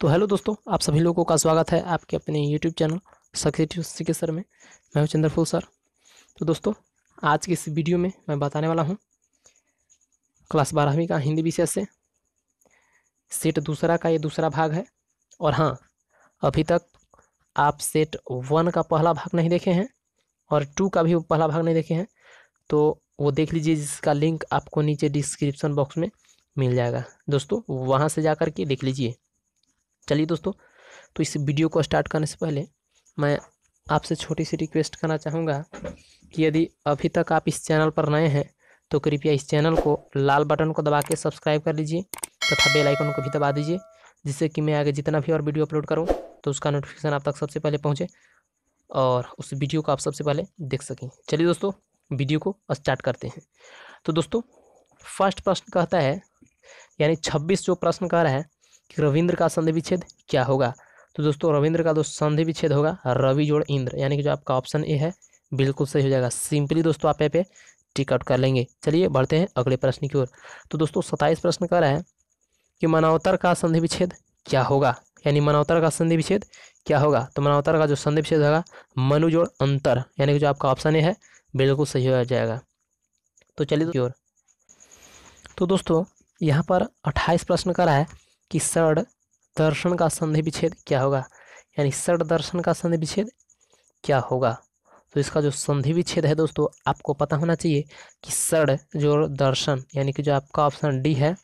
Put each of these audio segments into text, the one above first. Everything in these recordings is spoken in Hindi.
तो हेलो दोस्तों आप सभी लोगों का स्वागत है आपके अपने यूट्यूब चैनल सक्सेटिव के सर में मैं हूं चंद्रफुल सर तो दोस्तों आज के इस वीडियो में मैं बताने वाला हूं क्लास बारहवीं का हिंदी विषय से सेट दूसरा का ये दूसरा भाग है और हाँ अभी तक आप सेट वन का पहला भाग नहीं देखे हैं और टू का भी पहला भाग नहीं देखे हैं तो वो देख लीजिए जिसका लिंक आपको नीचे डिस्क्रिप्शन बॉक्स में मिल जाएगा दोस्तों वहाँ से जा कर के देख लीजिए चलिए दोस्तों तो इस वीडियो को स्टार्ट करने से पहले मैं आपसे छोटी सी रिक्वेस्ट करना चाहूँगा कि यदि अभी तक आप इस चैनल पर नए हैं तो कृपया इस चैनल को लाल बटन को दबा के सब्सक्राइब कर लीजिए तथा बेल आइकन को भी दबा दीजिए जिससे कि मैं आगे जितना भी और वीडियो अपलोड करूँ तो उसका नोटिफिकेशन आप तक सबसे पहले पहुँचे और उस वीडियो को आप सबसे पहले देख सकें चलिए दोस्तों वीडियो को स्टार्ट करते हैं तो दोस्तों फर्स्ट प्रश्न कहता है यानी छब्बीस जो प्रश्न कह रहा है कि रविंद्र का संधि विच्छेद क्या होगा तो दोस्तों रविंद्र का दोस्त संधि विच्छेद होगा रवि जोड़ इंद्र यानी कि जो आपका ऑप्शन ए है बिल्कुल सही हो जाएगा सिंपली दोस्तों आप यहाँ पे टिकट कर लेंगे चलिए बढ़ते हैं अगले प्रश्न की ओर तो दोस्तों सत्ताईस प्रश्न कर रहा है कि मनावतर का संधि विच्छेद क्या होगा यानी मनावतर का संधि विच्छेद क्या होगा तो मनावतर का जो संधि विच्छेद होगा मनु जोड़ अंतर यानी कि जो आपका ऑप्शन ए है बिल्कुल सही हो जाएगा तो चलिए ओर तो दोस्तों यहाँ पर अट्ठाईस प्रश्न कर रहा है कि सड़ दर्शन का संधि विच्छेद क्या होगा यानी सड़ दर्शन का संधि विच्छेद क्या होगा तो इसका जो संधि विच्छेद है दोस्तों आपको पता होना चाहिए कि सड़ जो दर्शन यानी कि जो आपका ऑप्शन डी है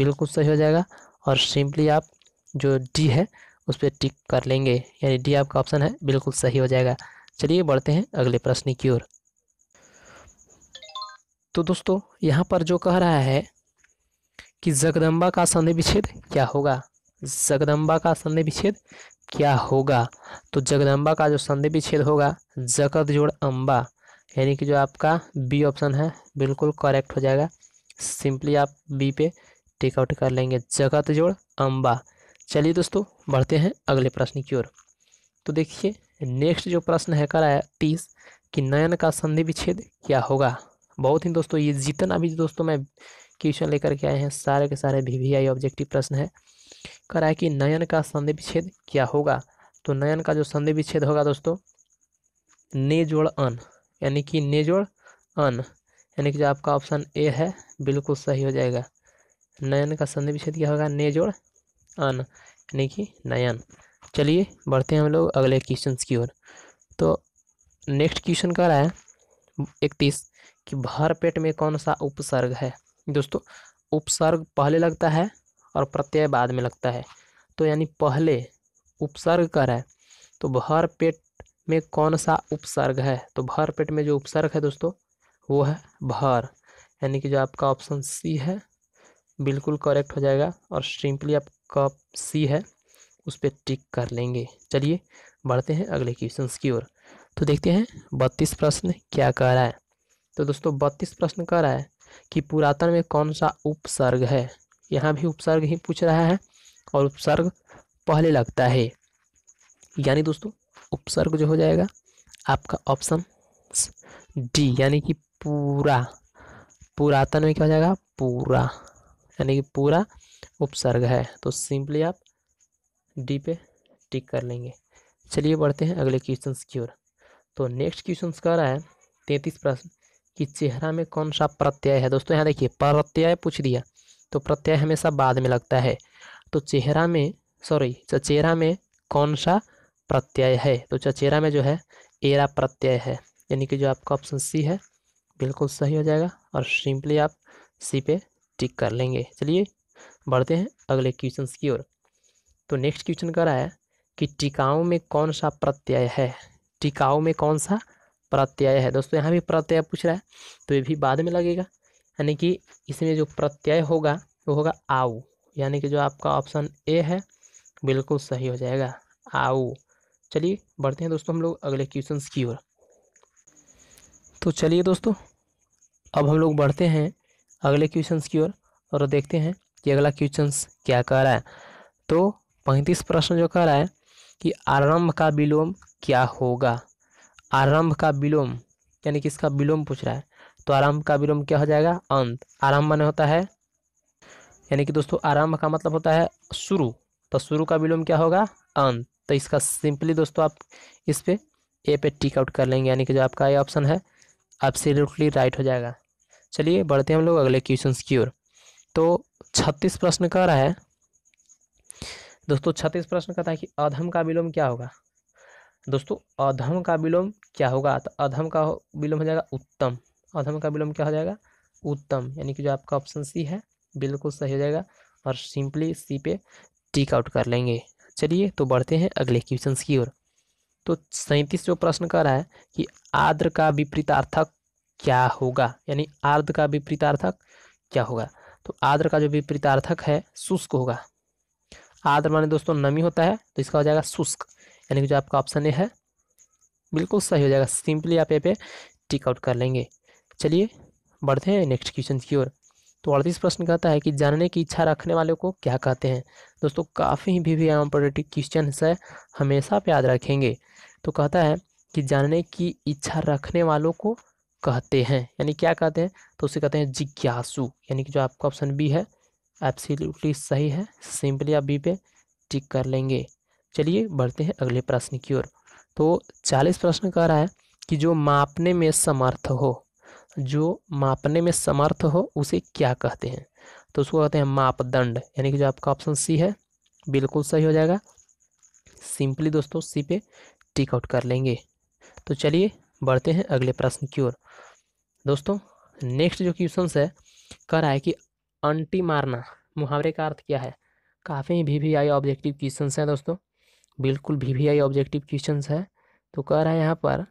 बिल्कुल सही हो जाएगा और सिंपली आप जो डी है उस पर टिक कर लेंगे यानी डी आपका ऑप्शन है बिल्कुल सही हो जाएगा चलिए बढ़ते हैं अगले प्रश्न की ओर तो दोस्तों यहाँ पर जो कह रहा है कि जगदम्बा का संधि विच्छेद क्या होगा जगदम्बा का संधि विच्छेद क्या होगा तो जगदम्बा का जो संधि विच्छेद होगा जगत जोड़ अम्बा यानी कि जो आपका बी ऑप्शन है बिल्कुल करेक्ट हो जाएगा सिंपली आप बी पे टेकआउट कर लेंगे जगत जोड़ अम्बा चलिए दोस्तों बढ़ते हैं अगले प्रश्न की ओर तो देखिए नेक्स्ट जो प्रश्न है कर आया तीस कि नयन का संधि विच्छेद क्या होगा बहुत ही दोस्तों ये जितना भी दोस्तों मैं क्वेश्चन लेकर के आए हैं सारे के सारे वी वी आई ऑब्जेक्टिव प्रश्न है करा है कि नयन का संधि विच्छेद क्या होगा तो नयन का जो संधि विच्छेद होगा दोस्तों ने जोड़ अन यानी कि ने जोड़ अन यानी कि जो आपका ऑप्शन ए है बिल्कुल सही हो जाएगा नयन का संधि विच्छेद क्या होगा ने जोड़ अन यानी कि नयन चलिए बढ़ते हैं हम लोग अगले क्वेश्चन की ओर तो नेक्स्ट क्वेश्चन कह रहा है इकतीस कि भर पेट में कौन सा उपसर्ग है दोस्तों उपसर्ग पहले लगता है और प्रत्यय बाद में लगता है तो यानी पहले उपसर्ग कर है तो भर पेट में कौन सा उपसर्ग है तो भर पेट में जो उपसर्ग है दोस्तों वो है भर यानी कि जो आपका ऑप्शन सी है बिल्कुल करेक्ट हो जाएगा और सिंपली आपका सी है उस पर टिक कर लेंगे चलिए बढ़ते हैं अगले क्वेश्चन की ओर तो देखते हैं बत्तीस प्रश्न क्या कह रहा है तो दोस्तों बत्तीस प्रश्न कह रहा है कि पुरातन में कौन सा उपसर्ग है यहाँ भी उपसर्ग ही पूछ रहा है और उपसर्ग पहले लगता है यानी दोस्तों उपसर्ग जो हो जाएगा आपका ऑप्शन डी यानी कि पूरा पुरातन में क्या हो जाएगा पूरा यानी कि पूरा उपसर्ग है तो सिंपली आप डी पे टिक कर लेंगे चलिए बढ़ते हैं अगले क्वेश्चन की ओर तो नेक्स्ट क्वेश्चन का रहा है तैंतीस प्रश्न कि चेहरा में कौन सा प्रत्यय है दोस्तों यहाँ देखिए प्रत्यय पूछ दिया तो प्रत्यय हमेशा बाद में लगता है तो चेहरा में सॉरी तो चचेरा में कौन सा प्रत्यय है तो चचेरा में जो है एरा प्रत्यय है यानी कि जो आपका ऑप्शन सी है बिल्कुल सही हो जाएगा और सिंपली आप सी पे टिक कर लेंगे चलिए बढ़ते हैं अगले क्वेश्चन की ओर तो नेक्स्ट क्वेश्चन कर रहा है कि टिकाऊ में कौन सा प्रत्यय है टिकाऊ में कौन सा प्रत्यय है दोस्तों यहाँ भी प्रत्यय पूछ रहा है तो ये भी बाद में लगेगा यानी कि इसमें जो प्रत्यय होगा वो होगा आऊ यानी कि जो आपका ऑप्शन ए है बिल्कुल सही हो जाएगा आऊ चलिए बढ़ते हैं दोस्तों हम लोग अगले क्वेश्चन की ओर तो चलिए दोस्तों अब हम लोग बढ़ते हैं अगले क्वेश्चन की ओर और, और देखते हैं कि अगला क्वेश्चन क्या कह रहा है तो पैंतीस प्रश्न जो कह रहा है कि आरंभ का विलोम क्या होगा आरंभ का विलोम यानी कि इसका विलोम पूछ रहा है तो आरंभ का विलोम क्या हो जाएगा अंत आरंभ माने होता है यानी कि दोस्तों आरंभ का मतलब होता है शुरू तो शुरू का विलोम क्या होगा अंत तो इसका सिंपली दोस्तों आप इस पर ए पे टिक आउट कर लेंगे यानी कि जो आपका ये ऑप्शन है एब्सोल्युटली राइट हो जाएगा चलिए बढ़ते हैं हम लोग अगले क्वेश्चन की ओर तो छत्तीस प्रश्न कह रहा है दोस्तों छत्तीस प्रश्न कहता है कि अधम का विलोम क्या होगा दोस्तों अधम का विलोम क्या होगा तो अधम का विलोम हो जाएगा उत्तम अधम का विलोम क्या हो जाएगा उत्तम यानी कि जो आपका ऑप्शन सी है बिल्कुल सही हो जाएगा और सिंपली सी पे टिक आउट कर लेंगे चलिए तो बढ़ते हैं अगले क्वेश्चन की ओर तो सैंतीस जो प्रश्न कर रहा है कि आर्द्र का विपरीतार्थक क्या होगा यानी आर्द्र का विपरीतार्थक क्या होगा तो आर्द्र का जो विपरीतार्थक है शुष्क होगा आर्द्र माने दोस्तों नमी होता है तो इसका हो जाएगा शुष्क यानी कि जो आपका ऑप्शन ए है बिल्कुल सही हो जाएगा सिंपली आप ये पे टिक आउट कर लेंगे चलिए बढ़ते हैं नेक्स्ट क्वेश्चन की ओर तो अड़तीस प्रश्न कहता है कि जानने की इच्छा रखने वाले को क्या कहते हैं दोस्तों काफ़ी ही भी, भी क्वेश्चन है हमेशा आप याद रखेंगे तो कहता है कि जानने की इच्छा रखने वालों को कहते हैं यानी क्या कहते हैं तो उसे कहते हैं जिज्ञासु यानी कि जो आपका ऑप्शन बी है एब्सोल्युटली सही है सिंपली आप बी पे टिक कर लेंगे चलिए बढ़ते हैं अगले प्रश्न की ओर तो चालीस प्रश्न कह रहा है कि जो मापने में समर्थ हो जो मापने में समर्थ हो उसे क्या कहते हैं तो उसको कहते हैं मापदंड यानी कि जो आपका ऑप्शन सी है बिल्कुल सही हो जाएगा सिंपली दोस्तों सी पे टिक आउट कर लेंगे तो चलिए बढ़ते हैं अगले प्रश्न की ओर दोस्तों नेक्स्ट जो क्वेश्चन है कह रहा है कि अंटी मारना मुहावरे का अर्थ क्या है काफ़ी भी भी आई ऑब्जेक्टिव क्वेश्चन हैं दोस्तों बिल्कुल भी वी आई ऑब्जेक्टिव क्वेश्चन है तो कह रहा है यहाँ पर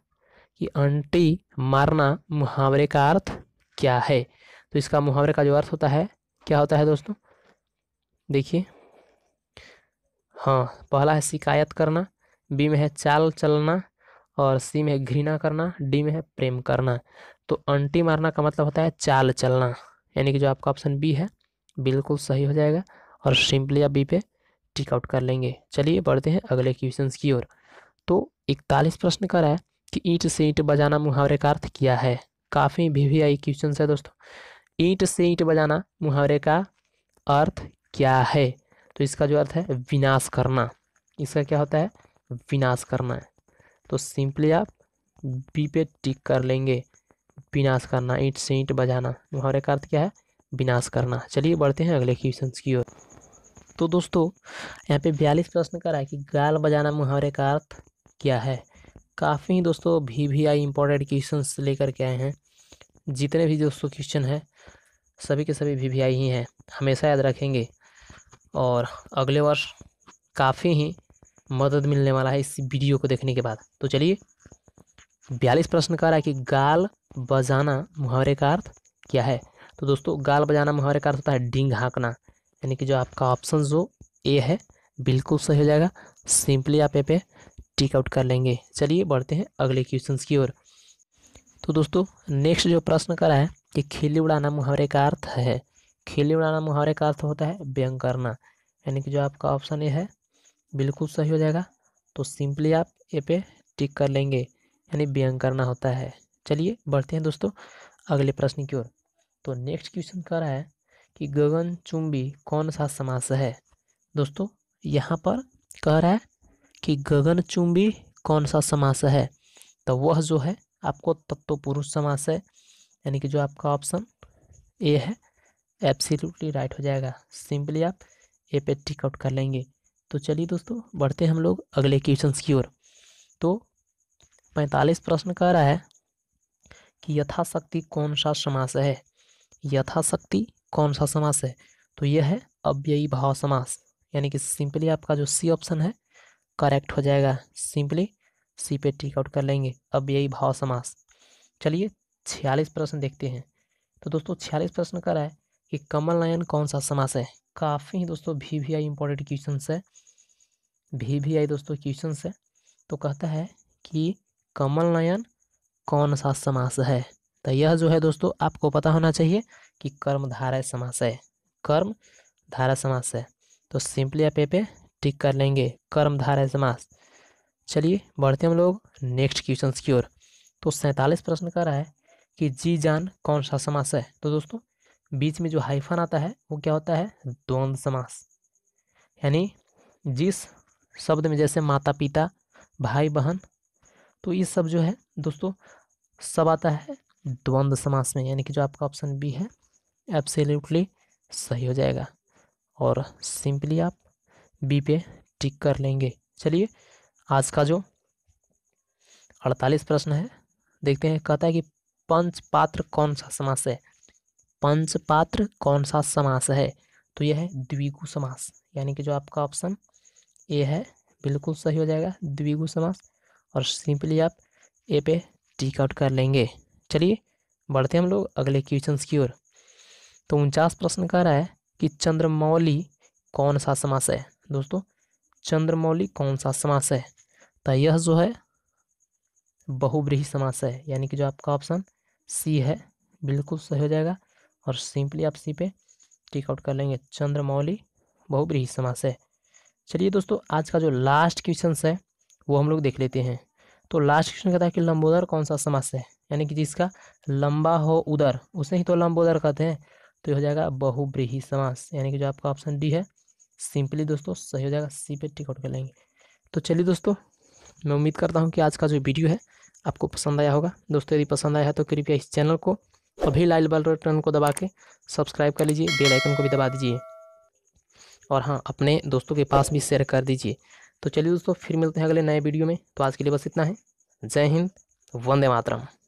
कि अंटी मारना मुहावरे का अर्थ क्या है तो इसका मुहावरे का जो अर्थ होता है क्या होता है दोस्तों देखिए हाँ पहला है शिकायत करना बी में है चाल चलना और सी में है घृणा करना डी में है प्रेम करना तो अंटी मारना का मतलब होता है चाल चलना यानी कि जो आपका ऑप्शन बी है बिल्कुल सही हो जाएगा और सिंपली आप बी पे आउट कर लेंगे चलिए बढ़ते हैं अगले क्वेश्चन की ओर तो इकतालीस प्रश्न कर रहा है कि ईंट से ईंट बजाना मुहावरे का अर्थ क्या है काफ़ी भी भी आई क्वेश्चन है दोस्तों ईंट से ईंट बजाना मुहावरे का अर्थ क्या है तो इसका जो अर्थ है विनाश करना इसका क्या होता है विनाश करना है तो सिंपली आप बी पे टिक कर लेंगे विनाश करना ईंट से ईंट बजाना मुहावरे का अर्थ क्या है विनाश करना चलिए बढ़ते हैं अगले क्वेश्चन की ओर तो दोस्तों यहाँ पे बयालीस प्रश्न कर रहा है कि गाल बजाना मुहावरे का अर्थ क्या है काफ़ी दोस्तों भी भी आई इम्पोर्टेंट क्वेश्चन लेकर के आए हैं जितने भी दोस्तों क्वेश्चन हैं सभी के सभी भी भी आई ही हैं हमेशा याद रखेंगे और अगले वर्ष काफ़ी ही मदद मिलने वाला है इस वीडियो को देखने के बाद तो चलिए बयालीस प्रश्न कर रहा है कि गाल बजाना मुहावरे का अर्थ क्या है तो दोस्तों गाल बजाना मुहावरे का अर्थ होता है डींग हाँकना यानी कि जो आपका ऑप्शन जो ए है बिल्कुल सही हो जाएगा सिंपली आप यहाँ पे टिक आउट कर लेंगे चलिए बढ़ते हैं अगले क्वेश्चन की ओर तो दोस्तों नेक्स्ट जो प्रश्न करा है कि खिली उड़ाना मुहावरे का अर्थ है खिली उड़ाना मुहावरे का अर्थ होता है व्यंग करना यानी कि जो आपका ऑप्शन ए है बिल्कुल सही हो जाएगा तो सिंपली आप ए पे टिक कर लेंगे यानी व्यंग करना होता है चलिए बढ़ते हैं दोस्तों अगले प्रश्न की ओर तो नेक्स्ट क्वेश्चन करा रहा है कि गगन चुंबी कौन सा समास है दोस्तों यहाँ पर कह रहा है कि गगन चुंबी कौन सा समास है तो वह जो है आपको तत्व पुरुष समास है यानी कि जो आपका ऑप्शन ए है एब्सोल्युटली राइट हो जाएगा सिंपली आप ए पे टिक आउट कर लेंगे तो चलिए दोस्तों बढ़ते हम लोग अगले क्वेश्चन की ओर तो पैंतालीस प्रश्न कह रहा है कि यथाशक्ति कौन सा समास है यथाशक्ति कौन सा समास है तो यह है अव्ययी भाव समास यानी कि सिंपली आपका जो सी ऑप्शन है करेक्ट हो जाएगा सिंपली सी पे टिक आउट कर लेंगे अव्ययी भाव समास चलिए छियालीस प्रश्न देखते हैं तो दोस्तों छियालीस प्रश्न कर रहा है कि कमल नयन कौन सा समास है काफ़ी ही दोस्तों भी भी आई इम्पोर्टेंट क्वेश्चन है भी भी आई दोस्तों क्वेश्चन है तो कहता है कि कमल नयन कौन सा समास है तो यह जो है दोस्तों आपको पता होना चाहिए कि कर्म धारा है कर्म धारा समास है तो सिंपली आप ये पे टिक कर लेंगे कर्म धारा समास चलिए बढ़ते हम लोग नेक्स्ट क्वेश्चन की ओर तो सैंतालीस प्रश्न कर रहा है कि जी जान कौन सा समास है तो दोस्तों बीच में जो हाइफन आता है वो क्या होता है द्वंद समास यानी जिस शब्द में जैसे माता पिता भाई बहन तो ये सब जो है दोस्तों सब आता है द्वंद्व समास में यानी कि जो आपका ऑप्शन बी है एब्सोल्युटली सही हो जाएगा और सिंपली आप बी पे टिक कर लेंगे चलिए आज का जो अड़तालीस प्रश्न है देखते हैं कहता है कि पंच पात्र कौन सा समास है पंच पात्र कौन सा समास है तो यह है द्विगु समास यानी कि जो आपका ऑप्शन ए है बिल्कुल सही हो जाएगा द्विगु समास और सिंपली आप ए पे टिक आउट कर लेंगे चलिए बढ़ते हम लोग अगले क्वेश्चन की ओर तो उनचास प्रश्न कह रहा है कि चंद्रमौली कौन सा समास है दोस्तों चंद्रमौली कौन सा समास है तो यह जो है बहुब्रीही समास है यानी कि जो आपका ऑप्शन सी है बिल्कुल सही हो जाएगा और सिंपली आप सी पे टिक आउट कर लेंगे चंद्रमौली बहुब्रीही समास है चलिए दोस्तों आज का जो लास्ट क्वेश्चन है वो हम लोग देख लेते हैं तो लास्ट क्वेश्चन कहता है कि लंबोदर कौन सा समास है यानी कि जिसका लंबा हो उदर उसे ही तो लंबोदर कहते हैं तो ये हो जाएगा बहुब्रीही समास यानी कि जो आपका ऑप्शन डी है सिंपली दोस्तों सही हो जाएगा सी पे टिकट कर लेंगे तो चलिए दोस्तों मैं उम्मीद करता हूँ कि आज का जो वीडियो है आपको पसंद आया होगा दोस्तों यदि पसंद आया है तो कृपया इस चैनल को अभी लाल बल रटन को दबा के सब्सक्राइब कर लीजिए बेल आइकन को भी दबा दीजिए और हाँ अपने दोस्तों के पास भी शेयर कर दीजिए तो चलिए दोस्तों फिर मिलते हैं अगले नए वीडियो में तो आज के लिए बस इतना है जय हिंद वंदे मातरम